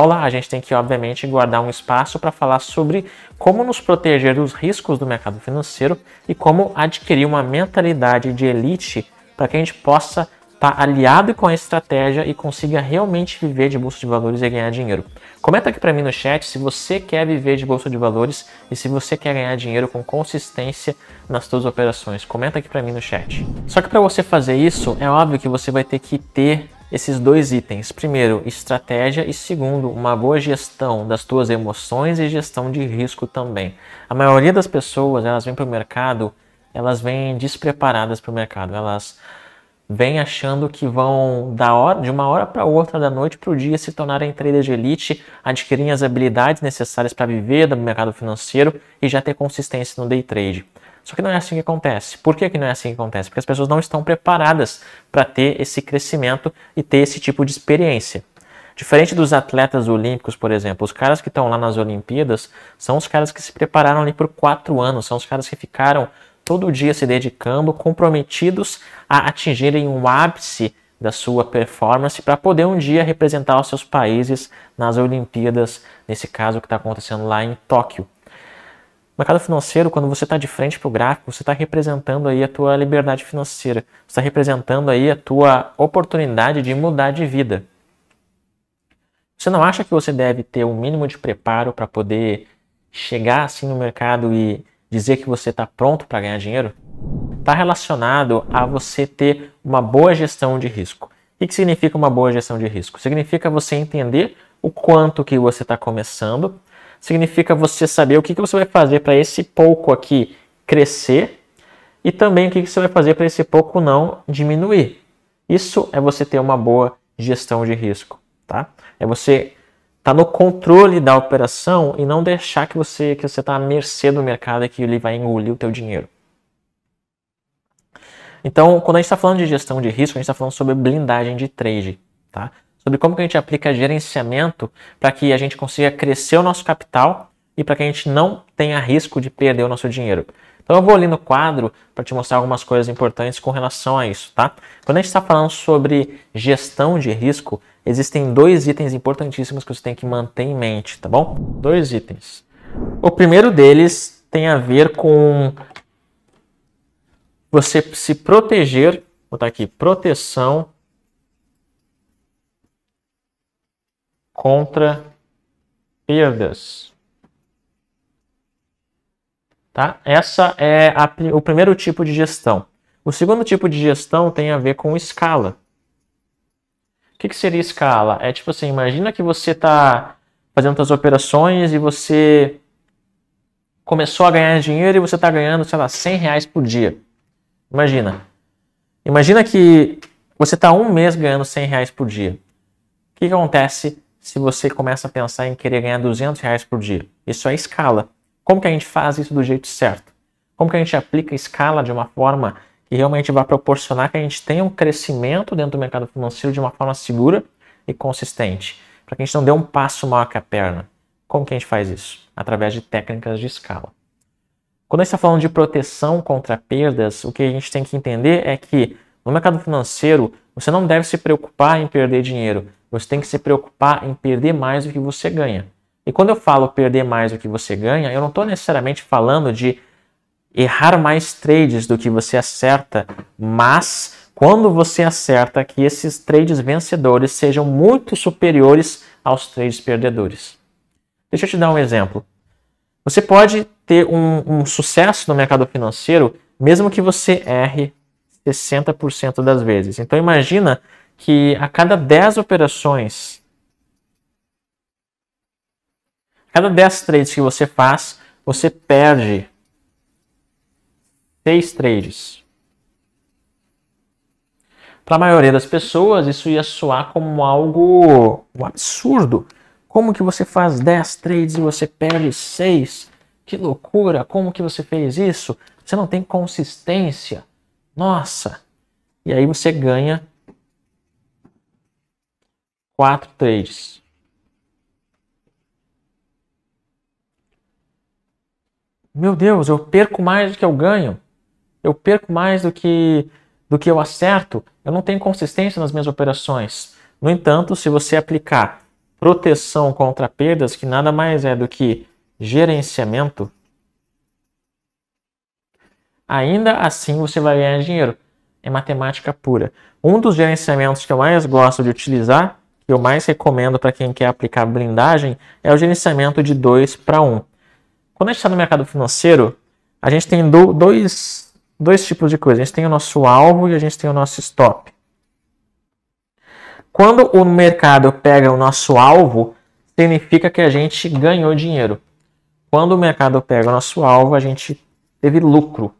aula, a gente tem que, obviamente, guardar um espaço para falar sobre como nos proteger dos riscos do mercado financeiro e como adquirir uma mentalidade de elite para que a gente possa estar tá aliado com a estratégia e consiga realmente viver de bolsa de valores e ganhar dinheiro. Comenta aqui para mim no chat se você quer viver de bolsa de valores e se você quer ganhar dinheiro com consistência nas suas operações. Comenta aqui para mim no chat. Só que para você fazer isso, é óbvio que você vai ter que ter esses dois itens. Primeiro, estratégia e segundo, uma boa gestão das tuas emoções e gestão de risco também. A maioria das pessoas, elas vêm para o mercado, elas vêm despreparadas para o mercado. Elas vêm achando que vão da hora, de uma hora para outra, da noite para o dia, se tornarem traders de elite, adquirirem as habilidades necessárias para viver do mercado financeiro e já ter consistência no day trade. Só que não é assim que acontece. Por que, que não é assim que acontece? Porque as pessoas não estão preparadas para ter esse crescimento e ter esse tipo de experiência. Diferente dos atletas olímpicos, por exemplo, os caras que estão lá nas Olimpíadas são os caras que se prepararam ali por quatro anos, são os caras que ficaram todo dia se dedicando, comprometidos a atingirem um ápice da sua performance para poder um dia representar os seus países nas Olimpíadas, nesse caso que está acontecendo lá em Tóquio mercado financeiro, quando você está de frente para o gráfico, você está representando aí a tua liberdade financeira, você está representando aí a tua oportunidade de mudar de vida. Você não acha que você deve ter um mínimo de preparo para poder chegar assim no mercado e dizer que você está pronto para ganhar dinheiro? Está relacionado a você ter uma boa gestão de risco. O que significa uma boa gestão de risco? Significa você entender o quanto que você está começando significa você saber o que, que você vai fazer para esse pouco aqui crescer e também o que, que você vai fazer para esse pouco não diminuir. Isso é você ter uma boa gestão de risco, tá? É você estar tá no controle da operação e não deixar que você que você está à mercê do mercado e que ele vai engolir o teu dinheiro. Então, quando a gente está falando de gestão de risco, a gente está falando sobre blindagem de trade, tá? sobre como que a gente aplica gerenciamento para que a gente consiga crescer o nosso capital e para que a gente não tenha risco de perder o nosso dinheiro. Então eu vou ali no quadro para te mostrar algumas coisas importantes com relação a isso, tá? Quando a gente está falando sobre gestão de risco, existem dois itens importantíssimos que você tem que manter em mente, tá bom? Dois itens. O primeiro deles tem a ver com você se proteger, vou botar aqui, proteção contra perdas. Tá? Essa é a, o primeiro tipo de gestão. O segundo tipo de gestão tem a ver com escala. O que, que seria escala? É tipo assim, imagina que você está fazendo suas operações e você começou a ganhar dinheiro e você está ganhando, sei lá, 100 reais por dia. Imagina. Imagina que você está um mês ganhando 100 reais por dia. O que, que acontece se você começa a pensar em querer ganhar 200 reais por dia. Isso é escala. Como que a gente faz isso do jeito certo? Como que a gente aplica a escala de uma forma que realmente vai proporcionar que a gente tenha um crescimento dentro do mercado financeiro de uma forma segura e consistente? Para que a gente não dê um passo maior que a perna. Como que a gente faz isso? Através de técnicas de escala. Quando a gente está falando de proteção contra perdas, o que a gente tem que entender é que no mercado financeiro, você não deve se preocupar em perder dinheiro. Você tem que se preocupar em perder mais do que você ganha. E quando eu falo perder mais do que você ganha, eu não estou necessariamente falando de errar mais trades do que você acerta, mas quando você acerta, que esses trades vencedores sejam muito superiores aos trades perdedores. Deixa eu te dar um exemplo. Você pode ter um, um sucesso no mercado financeiro, mesmo que você erre 60% das vezes. Então imagina que a cada 10 operações, a cada 10 trades que você faz, você perde 6 trades. Para a maioria das pessoas, isso ia soar como algo um absurdo. Como que você faz 10 trades e você perde 6? Que loucura! Como que você fez isso? Você não tem consistência. Nossa! E aí você ganha quatro trades. Meu Deus, eu perco mais do que eu ganho. Eu perco mais do que do que eu acerto. Eu não tenho consistência nas minhas operações. No entanto, se você aplicar proteção contra perdas, que nada mais é do que gerenciamento, ainda assim você vai ganhar dinheiro. É matemática pura. Um dos gerenciamentos que eu mais gosto de utilizar que eu mais recomendo para quem quer aplicar blindagem é o gerenciamento de 2 para 1. Quando a gente está no mercado financeiro, a gente tem do, dois, dois tipos de coisa. A gente tem o nosso alvo e a gente tem o nosso stop. Quando o mercado pega o nosso alvo, significa que a gente ganhou dinheiro. Quando o mercado pega o nosso alvo, a gente teve lucro.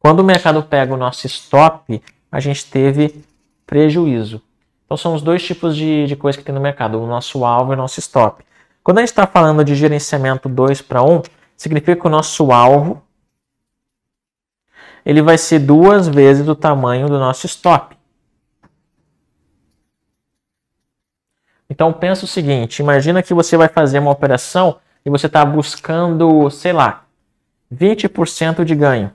Quando o mercado pega o nosso stop, a gente teve prejuízo. Então são os dois tipos de, de coisa que tem no mercado, o nosso alvo e o nosso stop. Quando a gente está falando de gerenciamento 2 para 1, significa que o nosso alvo ele vai ser duas vezes o tamanho do nosso stop. Então pensa o seguinte, imagina que você vai fazer uma operação e você está buscando, sei lá, 20% de ganho.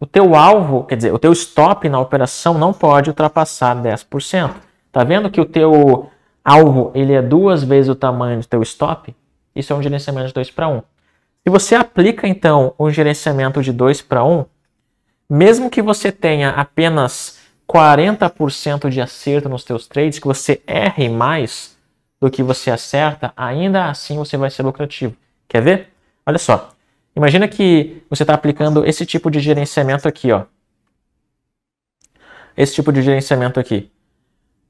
O teu alvo, quer dizer, o teu stop na operação não pode ultrapassar 10%. Tá vendo que o teu alvo, ele é duas vezes o tamanho do teu stop? Isso é um gerenciamento de 2 para 1. Se você aplica, então, o um gerenciamento de 2 para 1, mesmo que você tenha apenas 40% de acerto nos teus trades, que você erre mais do que você acerta, ainda assim você vai ser lucrativo. Quer ver? Olha só, Imagina que você está aplicando esse tipo de gerenciamento aqui, ó. Esse tipo de gerenciamento aqui,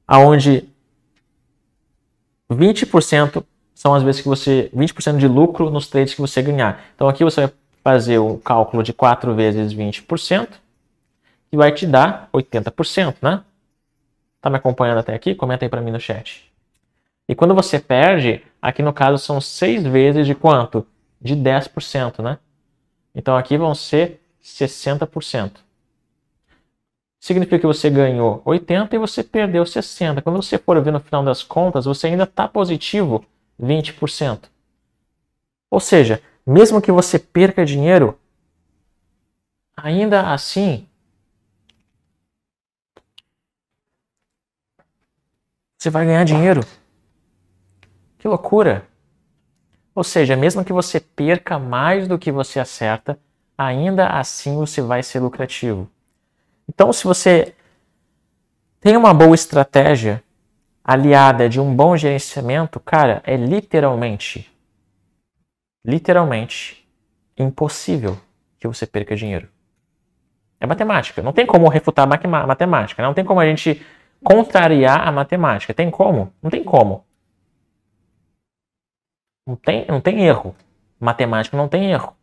aonde 20% são as vezes que você 20% de lucro nos trades que você ganhar. Então aqui você vai fazer o cálculo de 4 vezes 20%, que vai te dar 80%, né? Tá me acompanhando até aqui? Comenta aí para mim no chat. E quando você perde, aqui no caso são 6 vezes de quanto? de 10%, né? Então aqui vão ser 60%. Significa que você ganhou 80 e você perdeu 60. Quando você for ver no final das contas, você ainda está positivo 20%. Ou seja, mesmo que você perca dinheiro, ainda assim você vai ganhar dinheiro. Que loucura! Ou seja, mesmo que você perca mais do que você acerta, ainda assim você vai ser lucrativo. Então, se você tem uma boa estratégia aliada de um bom gerenciamento, cara, é literalmente, literalmente impossível que você perca dinheiro. É matemática. Não tem como refutar a matemática. Né? Não tem como a gente contrariar a matemática. Tem como? Não tem como. Não tem, não tem erro. Matemática não tem erro.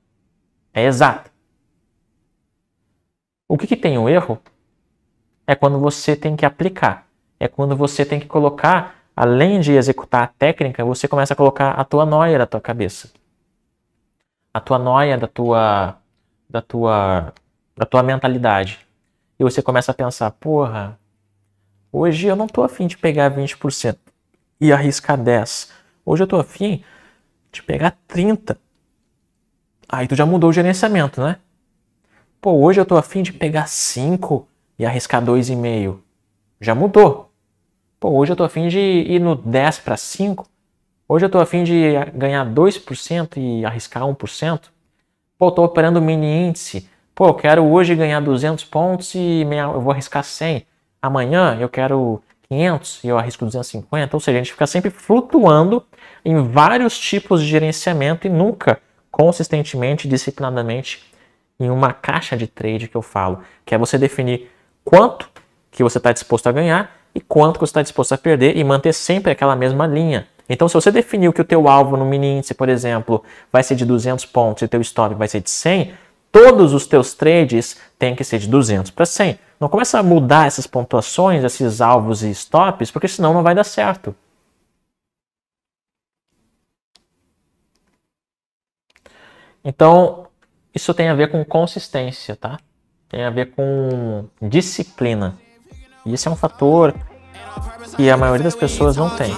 É exato O que, que tem o um erro? É quando você tem que aplicar. É quando você tem que colocar, além de executar a técnica, você começa a colocar a tua noia da tua cabeça. A tua noia da tua da tua da tua mentalidade. E você começa a pensar, porra, hoje eu não tô afim de pegar 20% e arriscar 10. Hoje eu tô afim te pegar 30. Aí tu já mudou o gerenciamento, né? Pô, hoje eu tô afim de pegar 5 e arriscar 2,5. Já mudou. Pô, hoje eu tô afim de ir no 10 para 5. Hoje eu tô afim de ganhar 2% e arriscar 1%. Pô, eu tô operando mini índice. Pô, eu quero hoje ganhar 200 pontos e eu vou arriscar 100. Amanhã eu quero 500 e eu arrisco 250, ou seja, a gente fica sempre flutuando em vários tipos de gerenciamento e nunca consistentemente, disciplinadamente em uma caixa de trade que eu falo, que é você definir quanto que você está disposto a ganhar e quanto que você está disposto a perder e manter sempre aquela mesma linha. Então, se você definiu que o teu alvo no mini índice, por exemplo, vai ser de 200 pontos e o teu stop vai ser de 100, todos os teus trades têm que ser de 200 para 100. Não começa a mudar essas pontuações, esses alvos e stops, porque senão não vai dar certo. Então, isso tem a ver com consistência, tá? Tem a ver com disciplina. E esse é um fator que a maioria das pessoas não tem.